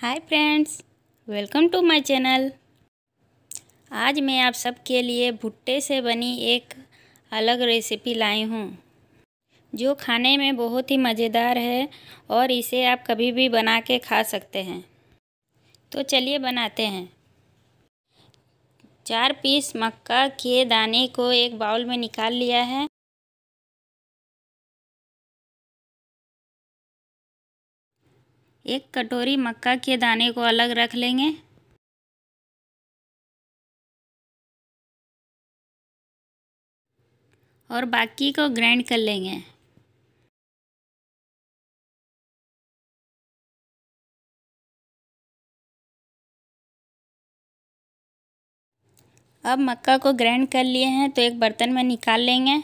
hi friends welcome to my channel आज मैं आप सबके लिए भुट्टे से बनी एक अलग रेसिपी लाई हूँ जो खाने में बहुत ही मज़ेदार है और इसे आप कभी भी बना के खा सकते हैं तो चलिए बनाते हैं चार पीस मक्का के दाने को एक बाउल में निकाल लिया है एक कटोरी मक्का के दाने को अलग रख लेंगे और बाकी को ग्राइंड कर लेंगे अब मक्का को ग्राइंड कर लिए हैं तो एक बर्तन में निकाल लेंगे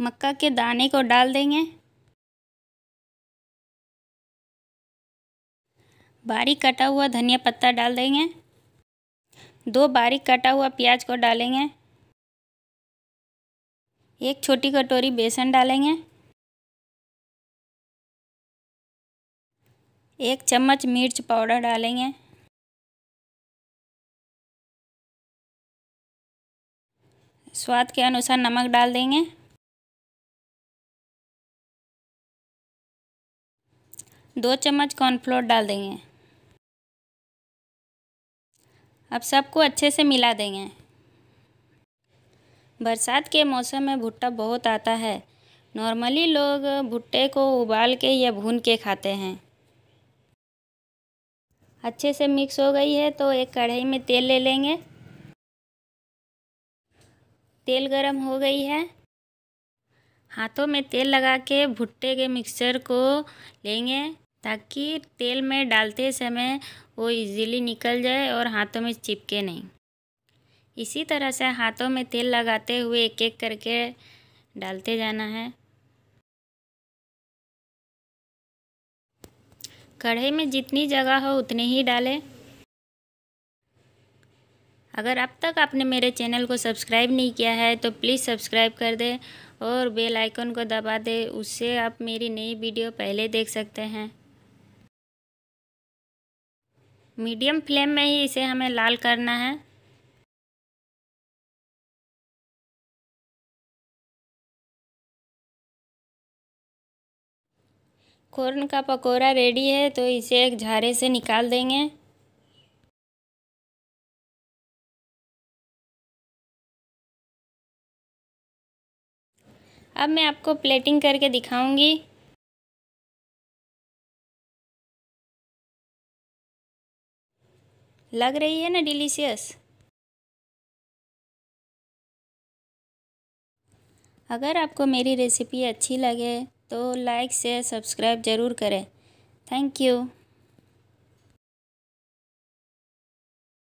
मक्का के दाने को डाल देंगे बारीक कटा हुआ धनिया पत्ता डाल देंगे दो बारीक कटा हुआ प्याज को डालेंगे एक छोटी कटोरी बेसन डालेंगे एक चम्मच मिर्च पाउडर डालेंगे स्वाद के अनुसार नमक डाल देंगे दो चम्मच कॉर्नफ्लोर डाल देंगे अब सबको अच्छे से मिला देंगे बरसात के मौसम में भुट्टा बहुत आता है नॉर्मली लोग भुट्टे को उबाल के या भून के खाते हैं अच्छे से मिक्स हो गई है तो एक कढ़ाई में तेल ले लेंगे तेल गरम हो गई है हाथों में तेल लगा के भुट्टे के मिक्सचर को लेंगे ताकि तेल में डालते समय वो इजीली निकल जाए और हाथों में चिपके नहीं इसी तरह से हाथों में तेल लगाते हुए एक एक करके डालते जाना है कढ़ाई में जितनी जगह हो उतनी ही डालें अगर अब तक आपने मेरे चैनल को सब्सक्राइब नहीं किया है तो प्लीज़ सब्सक्राइब कर दें और बेल आइकन को दबा दें उससे आप मेरी नई वीडियो पहले देख सकते हैं मीडियम फ्लेम में ही इसे हमें लाल करना है कॉर्न का पकोड़ा रेडी है तो इसे एक झारे से निकाल देंगे अब मैं आपको प्लेटिंग करके दिखाऊंगी लग रही है ना डिलीशियस अगर आपको मेरी रेसिपी अच्छी लगे तो लाइक शेयर सब्सक्राइब ज़रूर करें थैंक यू